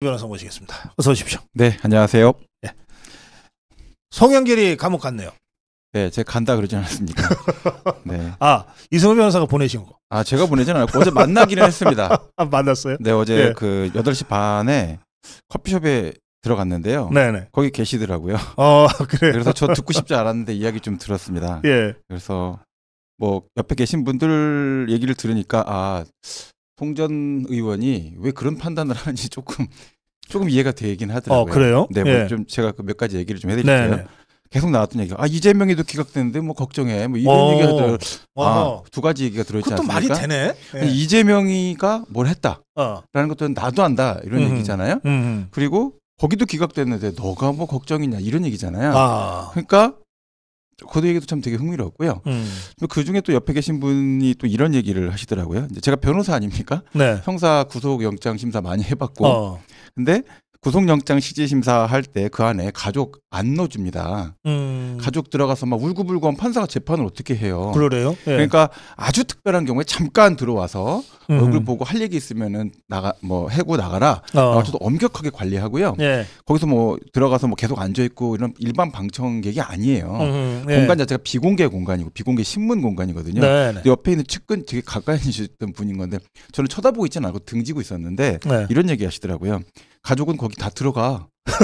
변호사 모시겠습니다. 어서 오십시오. 네, 안녕하세요. 네. 예. 송영길이 감옥 갔네요. 네, 제가 간다 그러지 않았습니까? 네. 아, 이승호 변호사가 보내신 거. 아, 제가 보내진 않았고 어제 만나기는 했습니다. 아, 만났어요? 네, 어제 네. 그 8시 반에 커피숍에 들어갔는데요. 네네. 네. 거기 계시더라고요. 어, 그래. 그래서 저 듣고 싶지 않았는데 이야기 좀 들었습니다. 예. 그래서 뭐 옆에 계신 분들 얘기를 들으니까 아 홍전 의원이 왜 그런 판단을 하는지 조금 조금 이해가 되긴 하더라고요. 어, 그래요? 네, 뭐 예. 좀 제가 그 몇 가지 얘기를 좀 해드릴게요. 네네. 네. 계속 나왔던 얘기가 아 이재명이도 기각됐는데뭐 걱정해 뭐 이런 어. 얘기가 들어 아두 가지 얘기가 들어있지 않습니까? 말이 되네. 예. 이재명이가 뭘 했다라는 어. 것도 나도 안다 이런 음흠. 얘기잖아요. 음흠. 그리고 거기도 기각됐는데 너가 뭐 걱정이냐 이런 얘기잖아요. 아. 그러니까 그 얘기도 참 되게 흥미로웠고요. 음. 그 중에 또 옆에 계신 분이 또 이런 얘기를 하시더라고요. 이제 제가 변호사 아닙니까? 네. 형사 구속 영장 심사 많이 해봤고, 어. 근데 구속영장 시지심사 할 때 그 안에 가족 안 넣어줍니다. 음. 가족 들어가서 막 울고불고 한 판사가 재판을 어떻게 해요? 그러래요? 예. 그러니까 아주 특별한 경우에 잠깐 들어와서 음. 얼굴 보고 할 얘기 있으면은 나가 뭐 해고 나가라. 어. 저도 엄격하게 관리하고요. 예. 거기서 뭐 들어가서 뭐 계속 앉아 있고 이런 일반 방청객이 아니에요. 음, 음. 예. 공간 자체가 비공개 공간이고 비공개 신문 공간이거든요. 네. 네. 근 옆에 있는 측근 되게 가까이 있던 분인 건데 저는 쳐다보고 있지는 않고 등지고 있었는데 네. 이런 얘기 하시더라고요. 가족은 거기 다 들어가.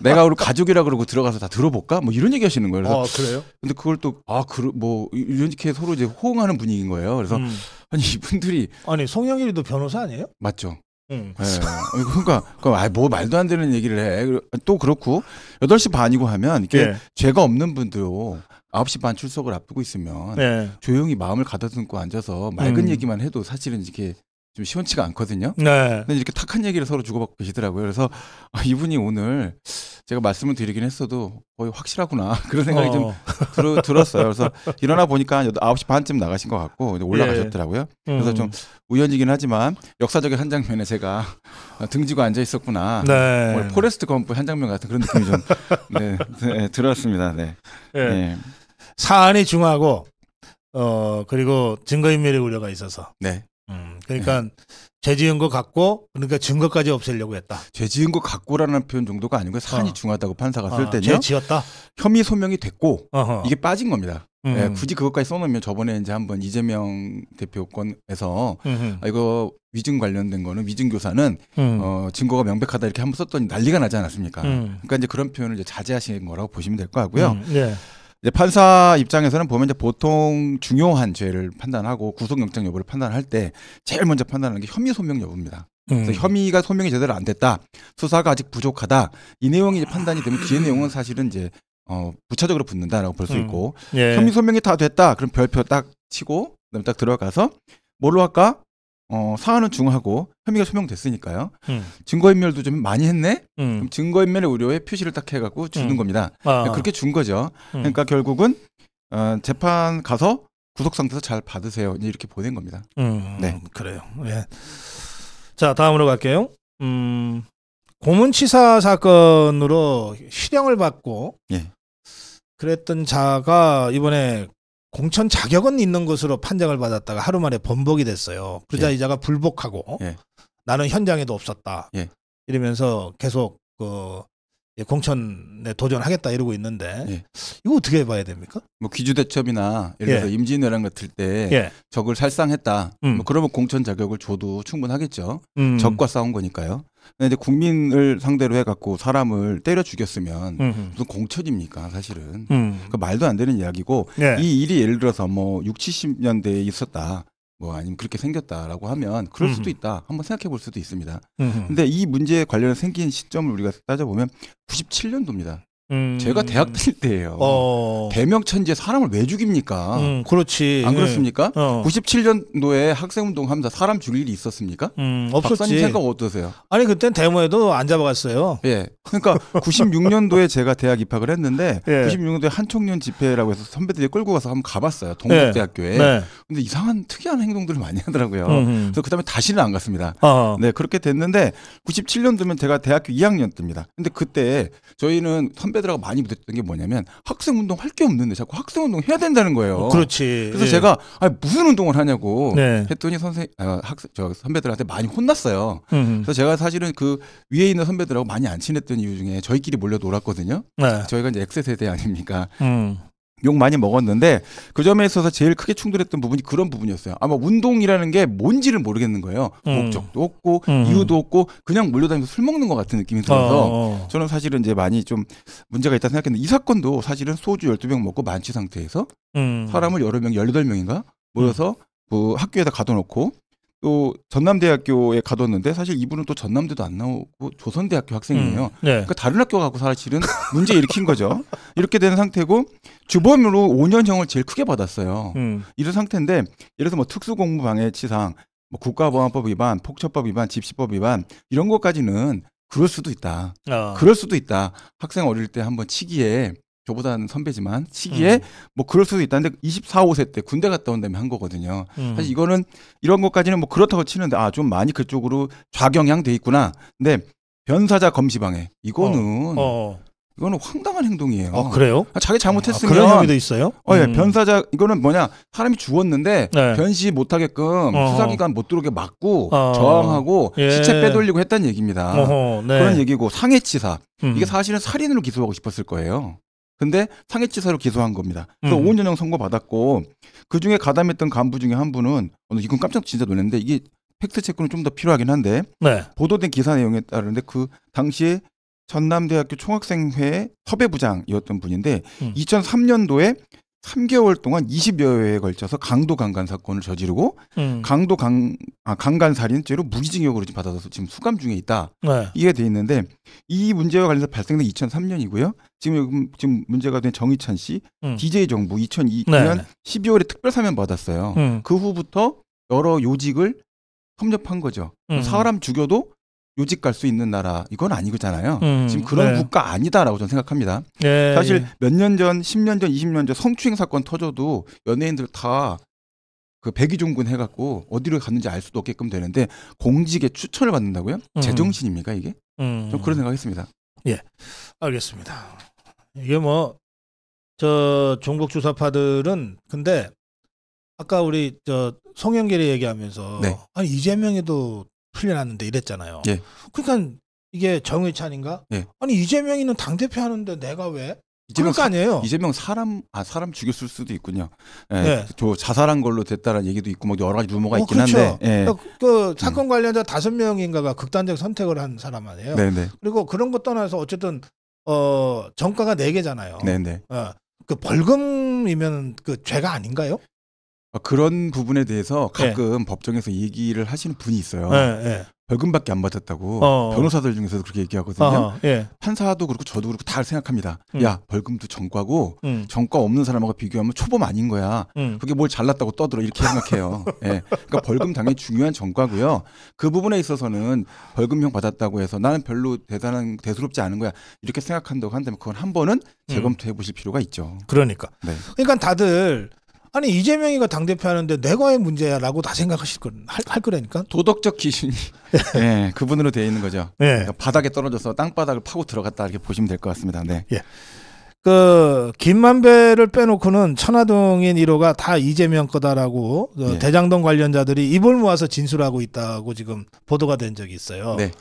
내가 우리 가족이라 그러고 들어가서 다 들어볼까? 뭐 이런 얘기 하시는 거예요. 그래서 아, 그래요? 근데 그걸 또, 아, 그, 뭐, 이렇게 서로 이제 호응하는 분위기인 거예요. 그래서, 음. 아니, 이분들이. 아니, 송영일이도 변호사 아니에요? 맞죠. 음. 네. 그러니까, 그러 아, 뭐 말도 안 되는 얘기를 해. 또 그렇고, 8시 반이고 하면, 이렇게 네. 예. 죄가 없는 분들 9시 반 출석을 앞두고 있으면 네. 조용히 마음을 가다듬고 앉아서 맑은 음. 얘기만 해도 사실은 이렇게 좀 시원치가 않거든요. 네. 근데 이렇게 탁한 얘기를 서로 주고받고 계시더라고요. 그래서 아, 이분이 오늘 제가 말씀을 드리긴 했어도 거의 확실하구나 그런 생각이 어. 좀 들, 었어요 그래서 일어나 보니까 9시 반쯤 나가신 것 같고 이제 올라가셨더라고요. 예. 음. 그래서 좀 우연이긴 하지만 역사적인 한 장면에 제가 등지고 앉아 있었구나. 네. 포레스트 검프 한 장면 같은 그런 느낌이 좀 네, 네, 들었습니다. 네. 예. 네. 사안이 중하고 어 그리고 증거인멸의 우려가 있어서 네. 그러니까 네. 죄 그러니까 지은 거 갖고 그러니까 증거까지 없애려고 했다. 죄 지은 거 갖고라는 표현 정도가 아니고 사안이 어. 중하다고 판사가 쓸 어, 때는 죄 지었다. 혐의 소명이 됐고 어허. 이게 빠진 겁니다. 음. 네, 굳이 그것까지 써놓으면 저번에 이제 한번 이재명 대표 권에서 아, 이거 위증 관련된 거는 위증 교사는 음. 어, 증거가 명백하다 이렇게 한번 썼더니 난리가 나지 않았습니까? 음. 그러니까 이제 그런 표현을 이제 자제하신 거라고 보시면 될 거 같고요. 음. 네. 이제 판사 입장에서는 보면 이제 보통 중요한 죄를 판단하고 구속영장 여부를 판단할 때 제일 먼저 판단하는 게 혐의 소명 여부입니다. 그래서 음. 혐의가 소명이 제대로 안 됐다, 수사가 아직 부족하다 이 내용이 이제 판단이 되면 뒤에 내용은 사실은 이제 어 부차적으로 붙는다라고 볼수 음. 있고 예. 혐의 소명이 다 됐다 그럼 별표 딱 치고 그다음에 딱 들어가서 뭘로 할까 어, 사안은 중하고 혐의가 소명됐으니까요. 음. 증거인멸도 좀 많이 했네. 음. 증거인멸의 우려에 표시를 딱 해갖고 주는 음. 겁니다. 아. 네, 그렇게 준 거죠. 음. 그러니까 결국은 어, 재판 가서 구속 상태에서 잘 받으세요. 이렇게 보낸 겁니다. 음, 네, 그래요. 예. 자, 다음으로 갈게요. 음, 고문치사 사건으로 실형을 받고 예. 그랬던 자가 이번에 공천 자격은 있는 것으로 판정을 받았다가 하루 만에 번복이 됐어요. 그러자 예. 이자가 불복하고 어? 예. 나는 현장에도 없었다. 예. 이러면서 계속 그 예, 공천에 도전하겠다 이러고 있는데 예. 이거 어떻게 봐야 됩니까? 뭐 기주대첩이나 예를 들어서 예. 임진왜란 같을 때 적을 살상했다. 뭐 음. 뭐 그러면 공천 자격을 줘도 충분하겠죠. 음. 적과 싸운 거니까요. 이제 국민을 상대로 해갖고 사람을 때려 죽였으면 음흠. 무슨 공천입니까 사실은 음. 그 말도 안 되는 이야기고 네. 이 일이 예를 들어서 뭐 육칠십 년대에 있었다 뭐 아니면 그렇게 생겼다라고 하면 그럴 음흠. 수도 있다 한번 생각해 볼 수도 있습니다. 음흠. 근데 이 문제에 관련해 생긴 시점을 우리가 따져보면 구십칠 년도입니다 제가 음. 대학 다닐 때예요. 어. 대명천지에 사람을 왜 죽입니까? 음, 그렇지. 안 예. 그렇습니까? 네. 어. 97년도에 학생운동 하면서 사람 죽일 일이 있었습니까? 음, 없었지. 박사님 생각 어떠세요? 아니 그땐 대모에도안 잡아갔어요. 예. 그러니까 96년도에 제가 대학 입학을 했는데 예. 96년도에 한총년 집회라고 해서 선배들이 끌고 가서 한번 가봤어요. 예. 동국대학교에. 예. 네. 근데 이상한 특이한 행동들을 많이 하더라고요. 음흠. 그래서 그다음에 다시는 안 갔습니다. 어허. 네 그렇게 됐는데 97년도면 제가 대학교 2학년 때입니다. 근데 그때 저희는 선배 선배들하고 많이 부었던게 뭐냐면 학생 운동 할 게 없는데 자꾸 학생 운동 해야 된다는 거예요. 그렇지. 그래서 예. 제가 아니 무슨 운동을 하냐고 네. 했더니 선생 아, 학생 저 선배들한테 많이 혼났어요. 음흠. 그래서 제가 사실은 그 위에 있는 선배들하고 많이 안 친했던 이유 중에 저희끼리 몰려 놀았거든요. 네. 저희가 이제 X세대 아닙니까? 음. 욕 많이 먹었는데 그 점에 있어서 제일 크게 충돌했던 부분이 그런 부분이었어요. 아마 운동이라는 게 뭔지를 모르겠는 거예요. 음. 목적도 없고 음. 이유도 없고 그냥 몰려다니면서 술 먹는 것 같은 느낌이 들어서 어, 어, 어. 저는 사실은 이제 많이 좀 문제가 있다 생각했는데 이 사건도 사실은 소주 열두 병 먹고 만취 상태에서 음. 사람을 여러 명 열여덟 명인가 모여서 그 학교에다 가둬놓고 또 전남대학교에 가뒀는데 사실 이분은 또 전남대도 안 나오고 조선대학교 학생이에요. 음, 네. 그러니까 다른 학교 가고 사실은 문제 일으킨 거죠. 이렇게 된 상태고 주범으로 5년형을 제일 크게 받았어요. 음. 이런 상태인데 예를 들어서 뭐 특수공무방해치상, 뭐 국가보안법 위반, 폭처법 위반, 집시법 위반 이런 것까지는 그럴 수도 있다. 어. 그럴 수도 있다. 학생 어릴 때 한번 치기에 저보다는 선배지만 시기에 음. 뭐 그럴 수도 있다는데 24, 5세 때 군대 갔다 온 다음에 한 거거든요. 음. 사실 이거는 이런 것까지는 뭐 그렇다고 치는데 아 좀 많이 그쪽으로 좌경향돼 있구나. 근데 변사자 검시방해 이거는 어. 어. 이거는 황당한 행동이에요. 어, 그래요? 아, 자기 잘못했으면 아, 그런 혐의도 있어요? 어, 예, 음. 변사자 이거는 뭐냐 사람이 죽었는데 네. 변시 못하게끔 어허. 수사기관 못 들어오게 막고 어. 저항하고 예. 시체 빼돌리고 했다는 얘기입니다. 어허, 네. 그런 얘기고 상해치사 음. 이게 사실은 살인으로 기소하고 싶었을 거예요. 근데 상해치사로 기소한 겁니다. 그래서 음. 5년형 선고 받았고 그 중에 가담했던 간부 중에 한 분은 오늘 어, 이건 깜짝 진짜 놀랐는데 이게 팩트 체크는 좀 더 필요하긴 한데 네. 보도된 기사 내용에 따르는데 그 당시에 전남대학교 총학생회 섭회부장이었던 분인데 음. 2003년도에 3개월 동안 20여 회에 걸쳐서 강도 강간 사건을 저지르고 음. 강도 강 아, 강간 살인죄로 무기징역으로 지금 받아서 지금 수감 중에 있다. 네. 이게 돼 있는데 이 문제와 관련해서 발생된 2003년이고요. 지금 지금 문제가 된 정의찬 씨 음. DJ 정부 2002년 네. 12월에 특별 사면 받았어요. 음. 그 후부터 여러 요직을 협력한 거죠. 음. 사람 죽여도 요직 갈 수 있는 나라 이건 아니잖아요. 음, 지금 그런 네. 국가 아니다라고 저는 생각합니다. 예, 사실 예. 몇년 전, 10년 전, 20년 전 성추행 사건 터져도 연예인들 다그 백의종군 해갖고 어디로 갔는지 알 수도 없게끔 되는데 공직에 추천을 받는다고요? 음. 제정신입니까 이게? 음. 좀 그런 생각했습니다. 예, 알겠습니다. 이게 뭐 저 종북 주사파들은 근데 아까 우리 저 송영길이 얘기하면서 네. 아니 이재명에도 풀려났는데 이랬잖아요. 예. 그러니까 이게 정의찬인가? 예. 아니 이재명이는 당 대표 하는데 내가 왜? 이재명 그러니 아니에요. 이재명 사람 아 사람 죽였을 수도 있군요. 예, 네. 저 자살한 걸로 됐다는 라 얘기도 있고 뭐 여러 가지 루머가 어, 있긴 그렇죠. 한데. 예. 그그 그러니까 음. 사건 관련자 다섯 명인가가 극단적 선택을 한 사람 아니에요. 네네. 네. 그리고 그런 것 떠나서 어쨌든 어 정가가 네 개잖아요. 네네. 네. 어, 그 벌금이면 그 죄가 아닌가요? 아, 그런 부분에 대해서 예. 가끔 네. 법정에서 얘기를 하시는 분이 있어요. 네, 네. 벌금밖에 안 받았다고 어 변호사들 중에서도 그렇게 얘기하거든요. 어 예. 판사도 그렇고 저도 그렇고 다 생각합니다. 음. 야 벌금도 전과고 음. 전과 없는 사람하고 비교하면 초범 아닌 거야. 음. 그게 뭘 잘났다고 떠들어 이렇게 생각해요. 예. 그러니까 벌금 당연히 중요한 전과고요. 그 부분에 있어서는 벌금형 받았다고 해서 나는 별로 대단한 대수롭지 않은 거야 이렇게 생각한다고 한다면 그건 한 번은 음. 재검토해 보실 필요가 있죠. 그러니까. 네. 그러니까 다들 아니 이재명이가 당 대표 하는데 내과의 문제야라고 다 생각하실 건할 할 거라니까. 도덕적 기준이 네, 예, 그분으로 되어 있는 거죠. 네. 그러니까 바닥에 떨어져서 땅바닥을 파고 들어갔다 이렇게 보시면 될 것 같습니다. 네. 예. 그 김만배를 빼놓고는 천화동인 1호가 다 이재명 거다라고 그 네. 대장동 관련자들이 입을 모아서 진술하고 있다고 지금 보도가 된 적이 있어요. 네.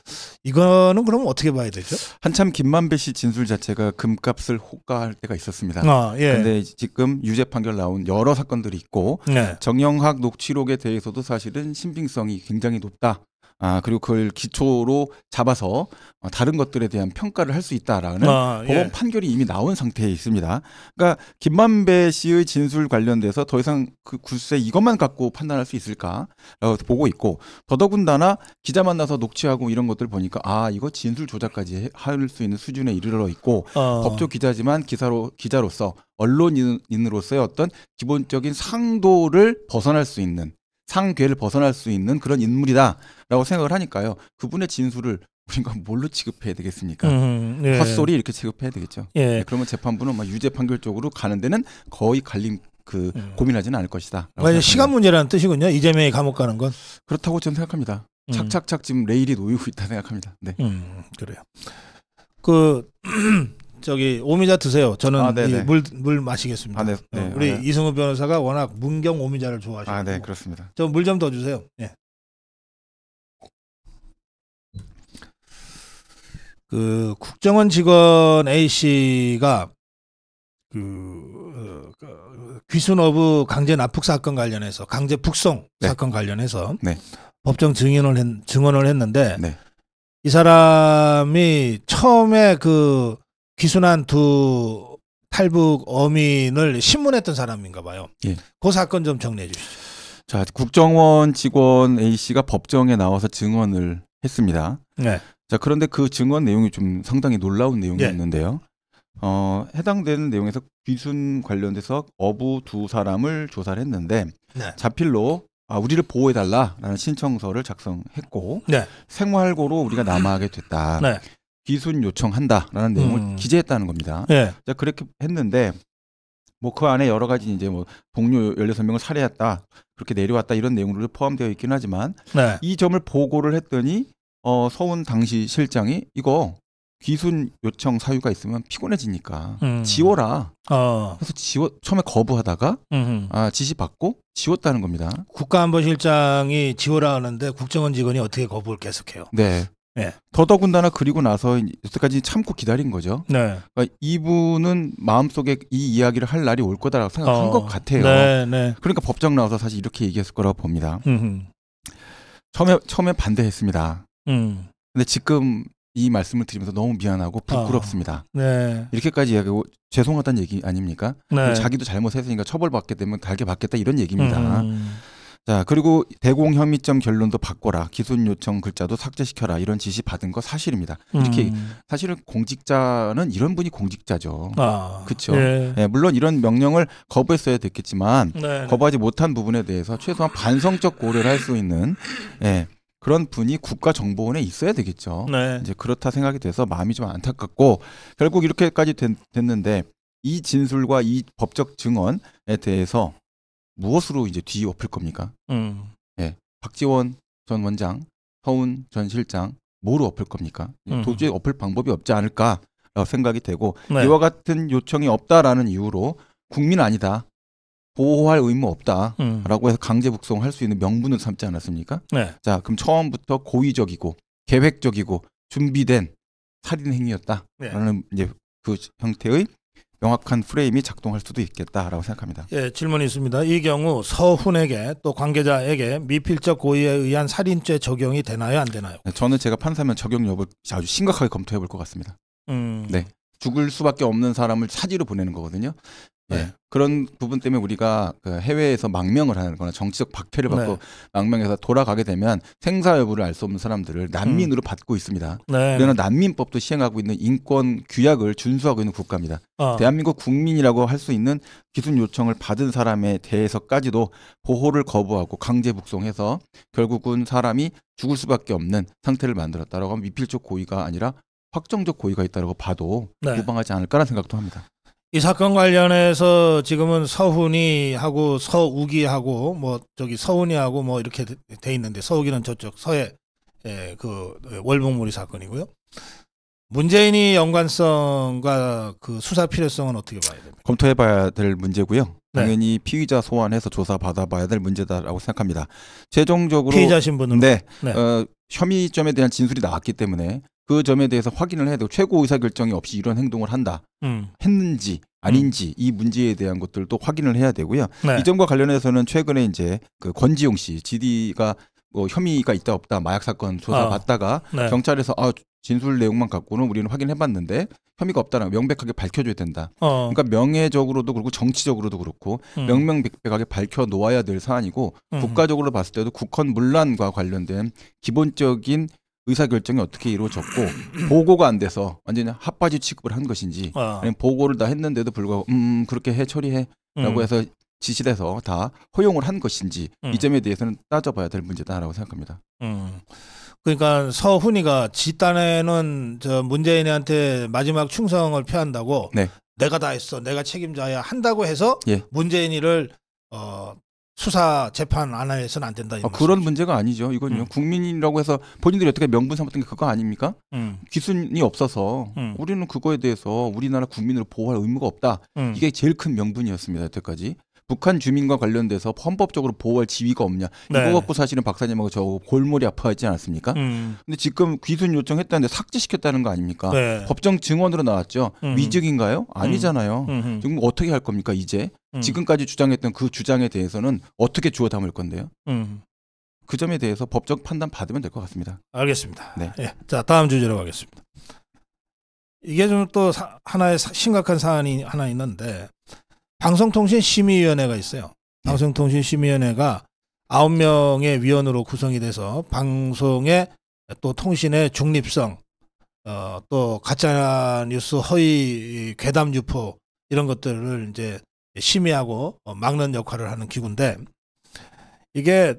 이거는 그럼 어떻게 봐야 되죠? 한참 김만배 씨 진술 자체가 금값을 호가할 때가 있었습니다. 아, 예. 근데 지금 유죄 판결 나온 여러 사건들이 있고 네. 정영학 녹취록에 대해서도 사실은 신빙성이 굉장히 높다. 아 그리고 그걸 기초로 잡아서 어, 다른 것들에 대한 평가를 할 수 있다라는 아, 예. 법원 판결이 이미 나온 상태에 있습니다. 그러니까 김만배 씨의 진술 관련돼서 더 이상 그글세 이것만 갖고 판단할 수 있을까라고 보고 있고 더더군다나 기자 만나서 녹취하고 이런 것들 보니까 아 이거 진술 조작까지 할 수 있는 수준에 이르러 있고 어. 법조 기자지만 기사로 기자로서 언론인으로서의 어떤 기본적인 상도를 벗어날 수 있는 상괴를 벗어날 수 있는 그런 인물이다라고 생각을 하니까요. 그분의 진술을 우리가 뭘로 취급해야 되겠습니까? 음, 예. 헛소리 이렇게 취급해야 되겠죠. 예. 네, 그러면 재판부는 막 유죄 판결 쪽으로 가는 데는 거의 갈림 그 음. 고민하지는 않을 것이다. 시간 문제라는 뜻이군요. 이재명이 감옥 가는 건 그렇다고 저는 생각합니다. 음. 착착착 지금 레일이 놓이고 있다 생각합니다. 네. 음, 그래요. 그 저기 오미자 드세요. 저는 아, 물물 마시겠습니다. 아, 네. 네. 어, 우리 아, 네. 이승우 변호사가 워낙 문경 오미자를 좋아하시고. 아, 네, 그렇습니다. 저물좀 더 주세요. 예. 그 국정원 직원 A 씨가 그, 어, 그 귀순어부 강제 납북 사건 관련해서 강제 북송 네. 사건 관련해서 네. 법정 증인을 했, 증언을 했는데 네. 이 사람이 처음에 그 귀순한 두 탈북 어민을 신문했던 사람인가 봐요. 예. 그 사건 좀 정리해 주시죠. 자, 국정원 직원 A 씨가 법정에 나와서 증언을 했습니다. 네. 자, 그런데 그 증언 내용이 좀 상당히 놀라운 내용이었는데요. 예. 어, 해당되는 내용에서 귀순 관련돼서 어부 두 사람을 조사를 했는데 네. 자필로 아, 우리를 보호해달라라는 신청서를 작성했고 네. 생활고로 우리가 남아하게 됐다. 네. 기순 요청한다라는 내용을 음. 기재했다는 겁니다. 예. 자, 그렇게 했는데 뭐그 안에 여러 가지 이제 뭐 동료 1 6 명을 살해했다 그렇게 내려왔다 이런 내용으로 포함되어 있긴 하지만 네. 이 점을 보고를 했더니 어, 서훈 당시 실장이 이거 귀순 요청 사유가 있으면 피곤해지니까 음. 지워라. 어. 그래서 지워 처음에 거부하다가 음흠. 아 지시 받고 지웠다는 겁니다. 국가안보실장이 지워라 하는데 국정원 직원이 어떻게 거부를 계속해요? 네. 네. 더더군다나 그리고 나서 여태까지 참고 기다린 거죠. 네. 그러니까 이분은 마음속에 이 이야기를 할 날이 올 거다라고 생각한 어. 것 같아요. 네, 네. 그러니까 법정 나와서 사실 이렇게 얘기했을 거라고 봅니다. 처음에 처음에 반대했습니다. 음. 근데 지금 이 말씀을 드리면서 너무 미안하고 아. 부끄럽습니다. 어. 네. 이렇게까지 이야기하고 죄송하다는 얘기 아닙니까? 네. 자기도 잘못했으니까 처벌받게 되면 달게 받겠다 이런 얘기입니다. 음. 자, 그리고 대공 혐의점 결론도 바꿔라. 기소 요청 글자도 삭제시켜라. 이런 지시 받은 거 사실입니다. 이렇게 음. 사실은 공직자는 이런 분이 공직자죠. 아, 그렇죠. 예. 예, 물론 이런 명령을 거부했어야 됐겠지만 네네. 거부하지 못한 부분에 대해서 최소한 반성적 고려를 할 수 있는 예, 그런 분이 국가정보원에 있어야 되겠죠. 네. 이제 그렇다 생각이 돼서 마음이 좀 안타깝고 결국 이렇게까지 됐, 됐는데 이 진술과 이 법적 증언에 대해서 무엇으로 이제 뒤엎을 겁니까? 음. 예. 박지원 전 원장, 서훈 전 실장 뭐로 엎을 겁니까? 예, 음. 도저히 엎을 방법이 없지 않을까 생각이 되고 네. 이와 같은 요청이 없다라는 이유로 국민 아니다. 보호할 의무 없다라고 음. 해서 강제 북송할 수 있는 명분을 삼지 않았습니까? 네. 자, 그럼 처음부터 고의적이고 계획적이고 준비된 살인 행위였다라는 네. 이제 그 형태의 명확한 프레임이 작동할 수도 있겠다라고 생각합니다. 예, 질문이 있습니다. 이 경우 서훈에게 또 관계자에게 미필적 고의에 의한 살인죄 적용이 되나요, 안 되나요? 네, 저는 제가 판사면 적용 여부 아주 심각하게 검토해 볼 것 같습니다. 음. 네. 죽을 수밖에 없는 사람을 사지로 보내는 거거든요. 네. 네. 그런 부분 때문에 우리가 그 해외에서 망명을 하거나 는 정치적 박해를 네. 받고 네. 망명해서 돌아가게 되면 생사 여부를 알 수 없는 사람들을 난민으로 음. 받고 있습니다. 네. 그러나 난민법도 시행하고 있는 인권 규약을 준수하고 있는 국가입니다. 어. 대한민국 국민이라고 할 수 있는 기준 요청을 받은 사람에 대해서까지도 보호를 거부하고 강제 북송해서 결국은 사람이 죽을 수밖에 없는 상태를 만들었다라고 하면 미필적 고의가 아니라 확정적 고의가 있다고 라 봐도 네. 유방하지 않을까라는 생각도 합니다. 이 사건 관련해서 지금은 서훈이하고 서우기하고 뭐 저기 서훈이하고 뭐 이렇게 돼 있는데 서우기는 저쪽 서해 예, 그 월북무리 사건이고요. 문재인이 연관성과 그 수사 필요성은 어떻게 봐야 됩니까? 검토해봐야 될 문제고요. 네. 당연히 네. 피의자 소환해서 조사 받아봐야 될 문제다라고 생각합니다. 최종적으로 피의자 신분으로 네, 네. 어, 혐의점에 대한 진술이 나왔기 때문에 그 점에 대해서 확인을 해도 최고 의사 결정이 없이 이런 행동을 한다 음. 했는지 음. 아닌지 음. 이 문제에 대한 것들도 확인을 해야 되고요. 네. 이 점과 관련해서는 최근에 이제 그 권지용 씨 GD가 뭐 혐의가 있다 없다 마약 사건 조사 아. 받다가 네. 경찰에서 아 진술 내용만 갖고는 우리는 확인해봤는데 혐의가 없다는 라 명백하게 밝혀줘야 된다. 어. 그러니까 명예적으로도 그렇고 정치적으로도 그렇고 음. 명명백백하게 밝혀 놓아야 될 사안이고 음. 국가적으로 봤을 때도 국헌 문란과 관련된 기본적인 의사결정이 어떻게 이루어졌고 보고가 안 돼서 완전히 핫바지 취급을 한 것인지 아. 아니면 보고를 다 했는데도 불구하고 음, 음 그렇게 해 처리해라고 음. 해서 지시돼서 다 허용을 한 것인지 음. 이 점에 대해서는 따져봐야 될 문제다라고 생각합니다. 음. 그러니까 서훈이가 지단에는저 문재인한테 마지막 충성을 표한다고 네. 내가 다 했어 내가 책임져야 한다고 해서 예. 문재인이를 어, 수사 재판 안 해서는 안 된다. 아, 그런 문제가 아니죠. 이건요 음. 국민이라고 해서 본인들이 어떻게 명분 삼았던 게 그거 아닙니까? 음. 기순이 없어서 음. 우리는 그거에 대해서 우리나라 국민을 보호할 의무가 없다. 음. 이게 제일 큰 명분이었습니다. 여태까지. 북한 주민과 관련돼서 헌법적으로 보호할 지위가 없냐 네. 이거 갖고 사실은 박사님하고 저골머리 아파하지 않았습니까? 음. 근데 지금 귀순 요청했다는데 삭제시켰다는 거 아닙니까? 네. 법정 증언으로 나왔죠. 음. 위증인가요? 아니잖아요. 음. 음. 음. 지금 어떻게 할 겁니까 이제? 음. 지금까지 주장했던 그 주장에 대해서는 어떻게 주워 담을 건데요? 음. 그 점에 대해서 법적 판단 받으면 될 것 같습니다. 알겠습니다. 네. 예, 자 다음 주제로 가겠습니다. 이게 좀 또 하나의 심각한 사안이 하나 있는데 방송통신심의위원회가 있어요. 네. 방송통신심의위원회가 아홉 명의 위원으로 구성이 돼서 방송의 또 통신의 중립성, 어, 또 가짜 뉴스 허위 괴담 유포 이런 것들을 이제 심의하고 어, 막는 역할을 하는 기구인데 이게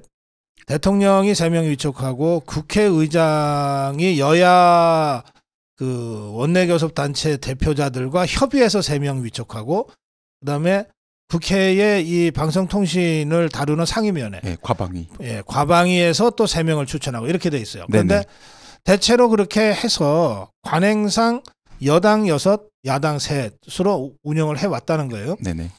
대통령이 세명 위촉하고 국회의장이 여야 그 원내교섭 단체 대표자들과 협의해서 세명 위촉하고 그다음에 국회의 이 방송통신을 다루는 상임위원회 네, 과방위 예 과방위에서 또 세 명을 추천하고 이렇게 돼 있어요. 그런데 네네. 대체로 그렇게 해서 관행상 여당 여섯 야당 셋으로 운영을 해왔다는 거예요. 네네.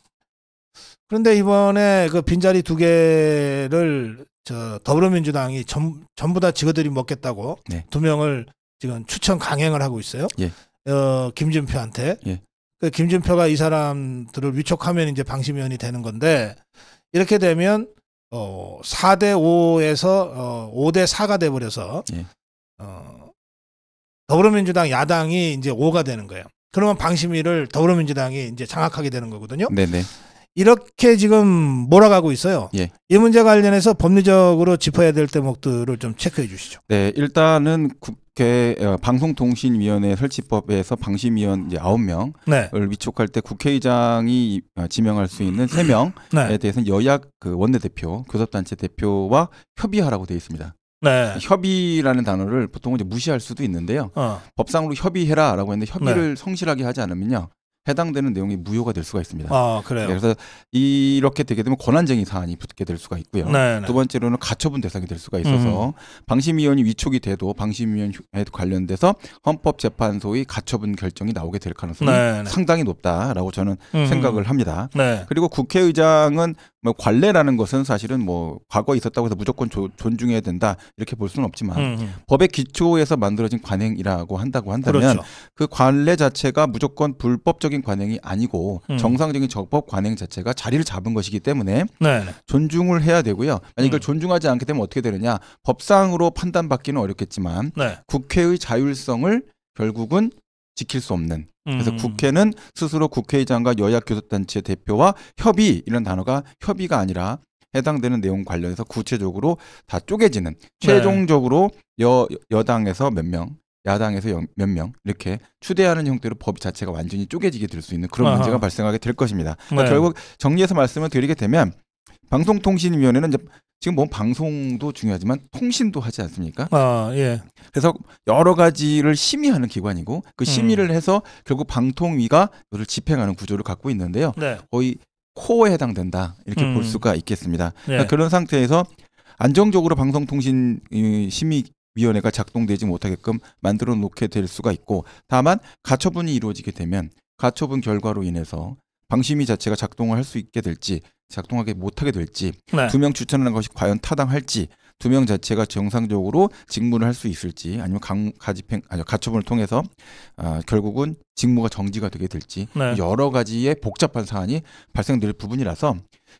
그런데 이번에 그 빈자리 두 개를 저 더불어민주당이 전, 전부 다 지그들이 먹겠다고 네. 두 명을 지금 추천 강행을 하고 있어요. 예. 어, 김준표한테. 예. 그 김준표가 이 사람들을 위촉하면 이제 방심위원이 되는 건데 이렇게 되면 어, 4대 5에서 어, 5대 4가 돼 버려서 예. 어, 더불어민주당 야당이 이제 5가 되는 거예요. 그러면 방심위를 더불어민주당이 이제 장악하게 되는 거거든요. 네네. 이렇게 지금 몰아가고 있어요. 예. 이 문제 관련해서 법리적으로 짚어야 될 대목들을 좀 체크해 주시죠. 네, 일단은 국회 어, 방송통신위원회 설치법에서 방심위원 이제 아홉 명을 네. 위촉할 때 국회의장이 어, 지명할 수 있는 세 명에 네. 대해서는 여야 그 원내대표, 교섭단체 대표와 협의하라고 되어 있습니다. 네. 협의라는 단어를 보통은 이제 무시할 수도 있는데요. 어. 법상으로 협의해라라고 했는데 협의를 네. 성실하게 하지 않으면요. 해당되는 내용이 무효가 될 수가 있습니다. 아, 그래요. 네, 그래서 이렇게 되게 되면 권한쟁의 사안이 붙게 될 수가 있고요. 네네. 네. 두 번째로는 가처분 대상이 될 수가 있어서 음. 방심위원이 위촉이 돼도 방심위원에 관련돼서 헌법재판소의 가처분 결정이 나오게 될 가능성이 네네. 네. 상당히 높다라고 저는 음. 생각을 합니다. 네. 그리고 국회의장은 뭐 관례라는 것은 사실은 뭐 과거에 있었다고 해서 무조건 조, 존중해야 된다 이렇게 볼 수는 없지만 음. 음. 법의 기초에서 만들어진 관행이라고 한다고 한다면 그렇죠. 그 관례 자체가 무조건 불법적인 관행이 아니고 음. 정상적인 적법 관행 자체가 자리를 잡은 것이기 때문에 네 존중을 해야 되고요. 만약 이걸 음. 존중하지 않게 되면 어떻게 되느냐 법상으로 판단받기는 어렵겠지만 네. 국회의 자율성을 결국은 지킬 수 없는 그래서 음. 국회는 스스로 국회의장과 여야 교섭단체 대표와 협의 이런 단어가 협의가 아니라 해당되는 내용 관련해서 구체적으로 다 쪼개지는 네. 최종적으로 여 여당에서 몇 명, 야당에서 몇 명 이렇게 추대하는 형태로 법 자체가 완전히 쪼개지게 될 수 있는 그런 아하. 문제가 발생하게 될 것입니다. 그러니까 네. 결국 정리해서 말씀을 드리게 되면 방송통신위원회는 이제 지금 뭐 방송도 중요하지만 통신도 하지 않습니까? 아 예. 그래서 여러 가지를 심의하는 기관이고 그 음. 심의를 음. 해서 결국 방통위가 이를 집행하는 구조를 갖고 있는데요. 네. 거의 코어에 해당된다 이렇게 음. 볼 수가 있겠습니다. 예. 그러니까 그런 상태에서 안정적으로 방송통신 심의 위원회가 작동되지 못하게끔 만들어 놓게 될 수가 있고 다만 가처분이 이루어지게 되면 가처분 결과로 인해서 방심위 자체가 작동을 할 수 있게 될지 작동하게 못하게 될지 네. 두명 추천하는 것이 과연 타당할지 두 명 자체가 정상적으로 직무를 할 수 있을지 아니면 강, 가집행 아니 가처분을 통해서 어, 결국은 직무가 정지가 되게 될지 네. 여러 가지의 복잡한 사안이 발생될 부분이라서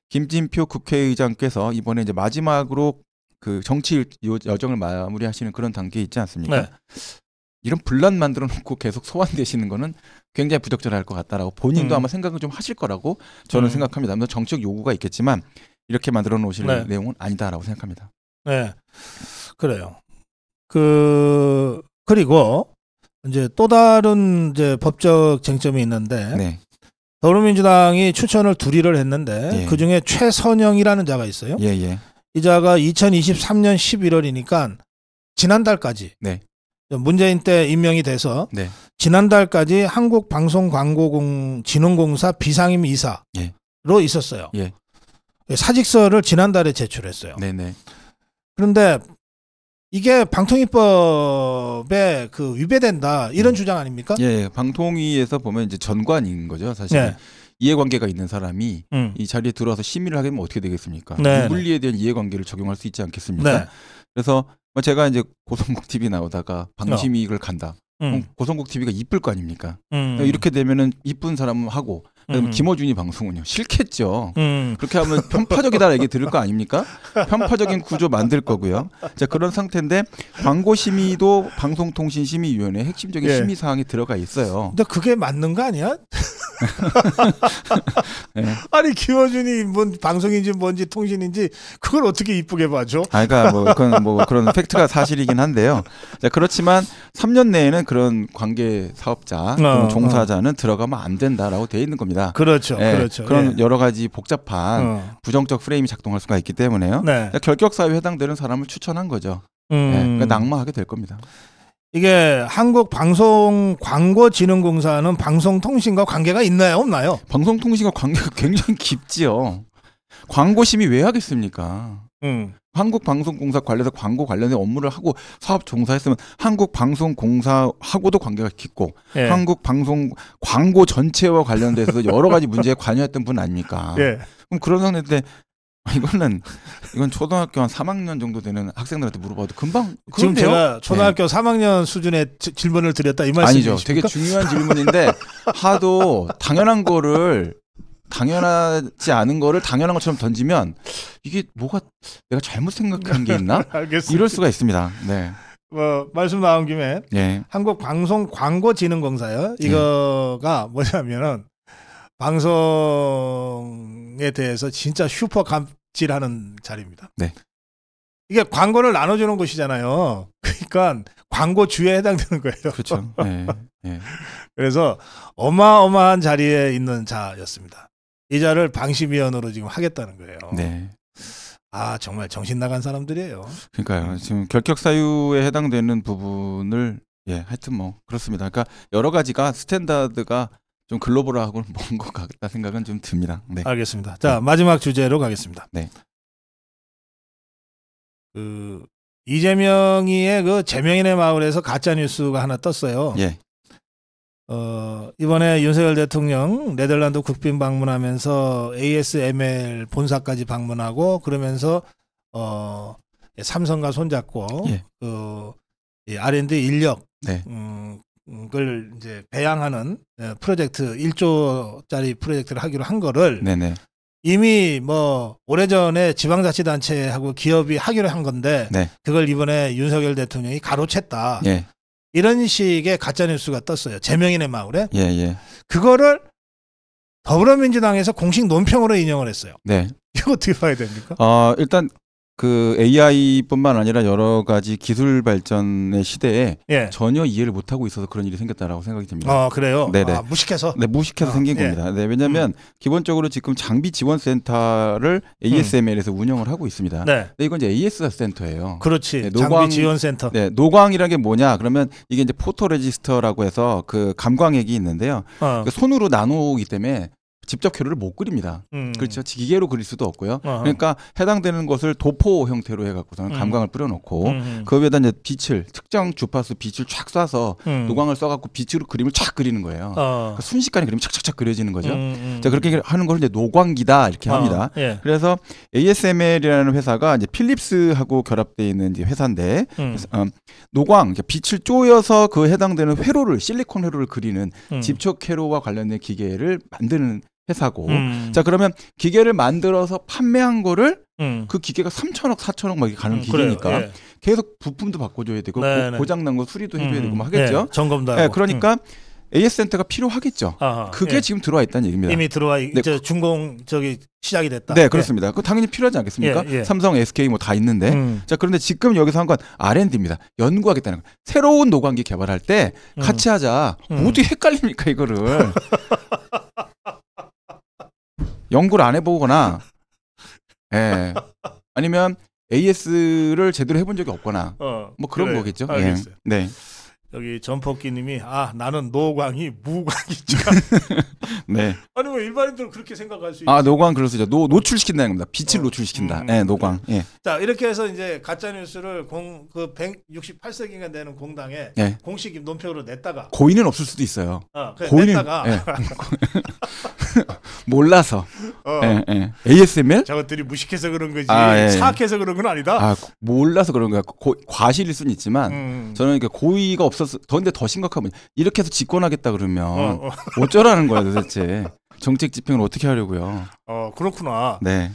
김진표 국회의장께서 이번에 이제 마지막으로 그 정치 여정을 마무리하시는 그런 단계 있지 않습니까? 네. 이런 분란 만들어 놓고 계속 소환되시는 거는 굉장히 부적절할 것 같다라고 본인도 음. 아마 생각을 좀 하실 거라고 저는 음. 생각합니다. 물론 정책 요구가 있겠지만 이렇게 만들어 놓으실 네. 내용은 아니다라고 생각합니다. 네, 그래요. 그 그리고 이제 또 다른 이제 법적 쟁점이 있는데 네. 더불어민주당이 추천을 둘이를 했는데 예. 그 중에 최선영이라는 자가 있어요. 예, 예. 이 자가 2023년 11월이니까 지난달까지 네. 문재인 때 임명이 돼서 네. 지난달까지 한국방송광고진흥공사 비상임 이사로 예. 있었어요. 예. 예. 사직서를 지난달에 제출했어요. 네네. 네. 그런데 이게 방통위법에 그 위배된다 이런 음. 주장 아닙니까? 예, 예. 방통위에서 보면 이제 전관인 거죠, 사실. 네. 이해관계가 있는 사람이 음. 이 자리에 들어와서 심의를 하게 되면 어떻게 되겠습니까? 네. 물리에 네. 대한 이해관계를 적용할 수 있지 않겠습니까? 네. 그래서 뭐 제가 이제 고성국 TV 나오다가 방심이익을 어. 간다. 음. 고성국 TV가 이쁠 거 아닙니까? 음. 이렇게 되면은 이쁜 사람은 하고 음. 김호준이 방송은요. 싫겠죠. 음. 그렇게 하면 편파적이다 얘기 들을 거 아닙니까? 편파적인 구조 만들 거고요. 자 그런 상태인데 광고 심의도 방송통신심의위원회 핵심적인 예. 심의 사항이 들어가 있어요. 근데 그게 맞는 거 아니야? 네. 아니 김호준이뭔 방송인지 뭔지 통신인지 그걸 어떻게 이쁘게 봐줘? 아, 그러니까 뭐 그런 뭐 그런 팩트가 사실이긴 한데요. 자 그렇지만 3년 내에는 그런 관계 사업자 어, 어, 종사자는 어. 들어가면 안 된다라고 돼 있는 겁니다. 있니다 그렇죠, 예, 그렇죠. 그런 예. 여러 가지 복잡한 어. 부정적 프레임이 작동할 수가 있기 때문에요. 네. 그러니까 결격 사유에 해당되는 사람을 추천한 거죠. 예, 음. 예, 그러니까 낙마하게 될 겁니다. 이게 한국 방송 광고진흥공사는 방송통신과 관계가 있나요, 없나요? 방송통신과 관계가 굉장히 깊지요. 광고심이 왜 하겠습니까? 음. 한국방송공사 관련해서 광고 관련된 업무를 하고 사업 종사했으면 한국방송공사하고도 관계가 깊고 예. 한국방송 광고 전체와 관련돼서 여러 가지 문제에 관여했던 분 아닙니까? 예. 그럼 그런 상태인데 이거는 이건 초등학교 한 3학년 정도 되는 학생들한테 물어봐도 금방 그런데요? 제가 초등학교 네. 3학년 수준의 지, 질문을 드렸다 이 말씀이죠. 아니죠. 되게 중요한 질문인데 하도 당연한 거를 당연하지 않은 거를 당연한 것처럼 던지면 이게 뭐가 내가 잘못 생각한 게 있나? 이럴 수가 있습니다. 네. 뭐 말씀 나온 김에 예. 한국 방송 광고 지능 공사요. 이거가 예. 뭐냐면은 방송에 대해서 진짜 슈퍼 감질하는 자리입니다. 네. 이게 광고를 나눠주는 곳이잖아요. 그러니까 광고주에 해당되는 거예요. 그렇죠. 네, 네. 그래서 어마어마한 자리에 있는 자였습니다. 이자를 방심위원으로 지금 하겠다는 거예요. 네. 아 정말 정신 나간 사람들이에요. 그러니까요. 지금 결격 사유에 해당되는 부분을 예 하여튼 뭐 그렇습니다. 그러니까 여러 가지가 스탠다드가 좀글로벌하고먼 것 같다 생각은 좀 듭니다. 네. 알겠습니다. 자 네. 마지막 주제로 가겠습니다. 네. 그 이재명이의 그 재명인의 마을에서 가짜 뉴스가 하나 떴어요. 예. 어, 이번에 윤석열 대통령 네덜란드 국빈 방문하면서 ASML 본사까지 방문하고 그러면서 어, 예, 삼성과 손잡고 예. 그 예, R&D 인력 네. 음, 을 이제 배양하는 예, 프로젝트 1조짜리 프로젝트를 하기로 한 거를 네네. 이미 뭐 오래전에 지방자치단체하고 기업이 하기로 한 건데 네. 그걸 이번에 윤석열 대통령이 가로챘다. 네. 이런 식의 가짜 뉴스가 떴어요. 제명인의 마을에. 예, 예. 그거를 더불어민주당에서 공식 논평으로 인용을 했어요. 네. 이거 어떻게 봐야 됩니까? 어, 일단 그 AI뿐만 아니라 여러 가지 기술 발전의 시대에 예. 전혀 이해를 못 하고 있어서 그런 일이 생겼다라고 생각이 듭니다. 어, 아, 그래요. 네네. 아, 무식해서. 네, 무식해서 아, 생긴 예. 겁니다. 네, 왜냐하면 음. 기본적으로 지금 장비 지원 센터를 ASML에서 음. 운영을 하고 있습니다. 네. 근데 이건 이제 AS 센터예요. 그렇지. 네, 노광, 장비 지원 센터. 네, 노광이라는 게 뭐냐? 그러면 이게 이제 포토 레지스터라고 해서 그 감광액이 있는데요. 어. 그 손으로 나누기 때문에 직접 로를못 그립니다. 음. 그렇죠. 기계로 그릴 수도 없고요. 아하. 그러니까 해당되는 것을 도포 형태로 해갖고서는 음. 감광을 뿌려놓고 음그 위에다 이제 빛을 특정 주파수 빛을 쫙 쏴서 음. 노광을 써갖고 빛으로 그림을 쫙 그리는 거예요. 어. 그러니까 순식간에 그림이 착착착 그려지는 거죠. 음, 음. 자 그렇게 하는 걸 이제 노광기다 이렇게 어, 합니다. 예. 그래서 ASML이라는 회사가 이제 필립스하고 결합돼 있는 이제 회사인데 음. 그래서, 음, 노광 빛을 쪼여서 그 해당되는 회로를 실리콘 회로를 그리는 집촉 회로와 관련된 기계를 만드는 회사고. 음. 자, 그러면 기계를 만들어서 판매한 거를 음. 그 기계가 3천억, 4천억 막 이렇게 가는 음, 기계니까 예. 계속 부품도 바꿔줘야 되고 네네. 네. 고장난 거 수리도 해줘야 음. 되고 막 하겠죠. 네, 점검도 예, 하고. 네, 그러니까 음. AS 센터가 필요하겠죠. 아하, 그게 예. 지금 들어와 있다는 얘기입니다. 이미 들어와 네. 이제 중공 그 저기 시작이 됐다. 네, 예. 그렇습니다. 예. 그 당연히 필요하지 않겠습니까? 예, 삼성, SK 뭐 다 있는데. 음. 자, 그런데 지금 여기서 한 건 R&D입니다. 연구하겠다는 거. 새로운 노광기 개발할 때 음. 같이 하자. 음. 모두 헷갈립니까 이거를. 연구를 안 해보거나, 예. 아니면 AS를 제대로 해본 적이 없거나, 어, 뭐 그런 그래 거겠죠. 알겠어요. 예. 네. 여기 전폭기님이 아 나는 노광이 무광이죠. 네. 아니 뭐 일반인들은 그렇게 생각할 수. 아 있지. 노광 그럴 죠노 노출시킨다는 겁니다. 빛을 어, 노출시킨다. 음, 네, 노광. 네. 예. 자 이렇게 해서 이제 가짜 뉴스를 공 그 168세기가 되는 공당에 네. 공식 논평으로 냈다가 고인은 없을 수도 있어요. 어, 고인은, 냈다가 네. 몰라서. 어. 예, 예. ASMR? 저것들이 무식해서 그런 거지 아, 예. 사악해서 그런 건 아니다. 아, 고- 몰라서 그런 거야. 고, 과실일 순 있지만 음. 음. 저는 그러니까 고의가 없어서더 근데 더 심각한 건 이렇게 해서 집권하겠다 그러면 어, 어, 어. 쩌라는 거야 도대체. 정책 집행을 어떻게 하려고요. 어, 그렇구나. 네.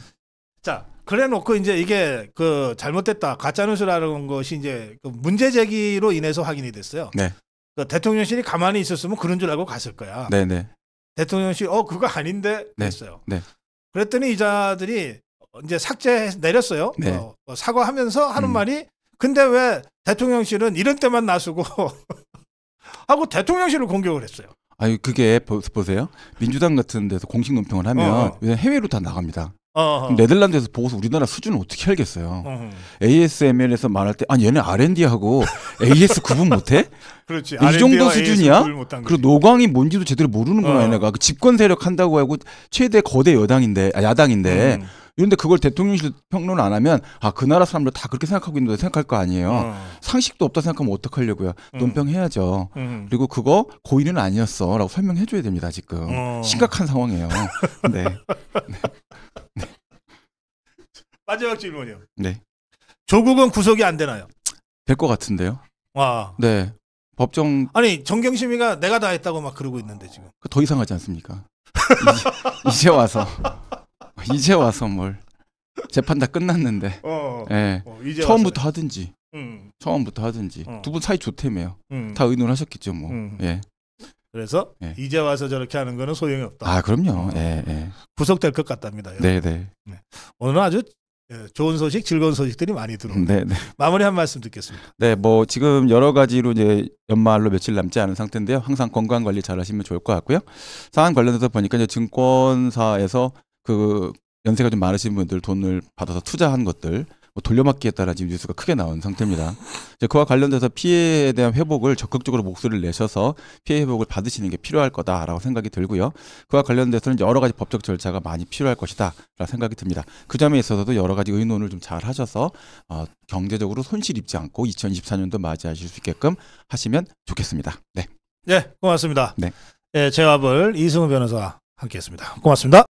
자, 그래 놓고 이제 이게 그 잘못됐다, 가짜뉴스라는 것이 이제 그 문제 제기로 인해서 확인이 됐어요. 네. 그 대통령실이 가만히 있었으면 그런 줄 알고 갔을 거야. 네, 네. 대통령실 어 그거 아닌데 했어요. 네. 네. 그랬더니 이자들이 이제 삭제 내렸어요. 네. 어, 뭐 사과하면서 하는 음. 말이 근데 왜 대통령실은 이런 때만 나서고 하고 대통령실을 공격을 했어요. 아니 그게 보세요 민주당 같은 데서 공식 논평을 하면 어. 어. 해외로 다 나갑니다. 어허. 네덜란드에서 보고서 우리나라 수준을 어떻게 알겠어요. 어허. ASML에서 말할 때 아니 얘네 R&D하고 AS 구분 못해? 그렇지. 이 정도 수준이야? 그리고 노광이 뭔지도 제대로 모르는구나 어. 얘네가. 그 집권 세력 한다고 하고 최대 거대 여당인데 아, 야당인데 음. 그런데 그걸 대통령실 평론 안 하면 아 그 나라 사람들 다 그렇게 생각하고 있는데 생각할 거 아니에요. 음. 상식도 없다 생각하면 어떡하려고요. 음. 논평해야죠. 음. 그리고 그거 고의는 아니었어라고 설명해 줘야 됩니다. 지금 어. 심각한 상황이에요. 네. 네. 네. 마지막 질문이요. 네. 조국은 구속이 안 되나요? 될 것 같은데요. 와. 네. 법정 아니 정경심이가 내가 다 했다고 막 그러고 있는데 지금 더 이상하지 않습니까? 이제, 이제 와서 이제 와서 뭘 재판 다 끝났는데 어, 어. 예. 어, 처음부터 하든지 음. 처음부터 하든지 어. 두분 사이 좋대매요. 음. 다 의논하셨겠죠 뭐. 음. 예. 그래서 예. 이제 와서 저렇게 하는 거는 소용이 없다. 아 그럼요. 어. 예, 예. 구속될 것 같답니다. 네네. 네. 네. 네. 오늘 아주 예, 좋은 소식, 즐거운 소식들이 많이 들어옵니다. 네, 네 마무리 한 말씀 듣겠습니다. 네, 뭐 지금 여러 가지로 이제 연말로 며칠 남지 않은 상태인데요. 항상 건강 관리 잘 하시면 좋을 것 같고요. 상황 관련해서 보니까 이제 증권사에서 그 연세가 좀 많으신 분들 돈을 받아서 투자한 것들 뭐 돌려막기에 따라 지금 뉴스가 크게 나온 상태입니다. 이제 그와 관련돼서 피해에 대한 회복을 적극적으로 목소리를 내셔서 피해 회복을 받으시는 게 필요할 거다라고 생각이 들고요. 그와 관련돼서는 여러 가지 법적 절차가 많이 필요할 것이다라고 생각이 듭니다. 그 점에 있어서도 여러 가지 의논을 좀 잘 하셔서 어, 경제적으로 손실 입지 않고 2024년도 맞이하실 수 있게끔 하시면 좋겠습니다. 네. 네, 고맙습니다. 네. 네, 제 답을 이승우 변호사와 함께했습니다. 고맙습니다.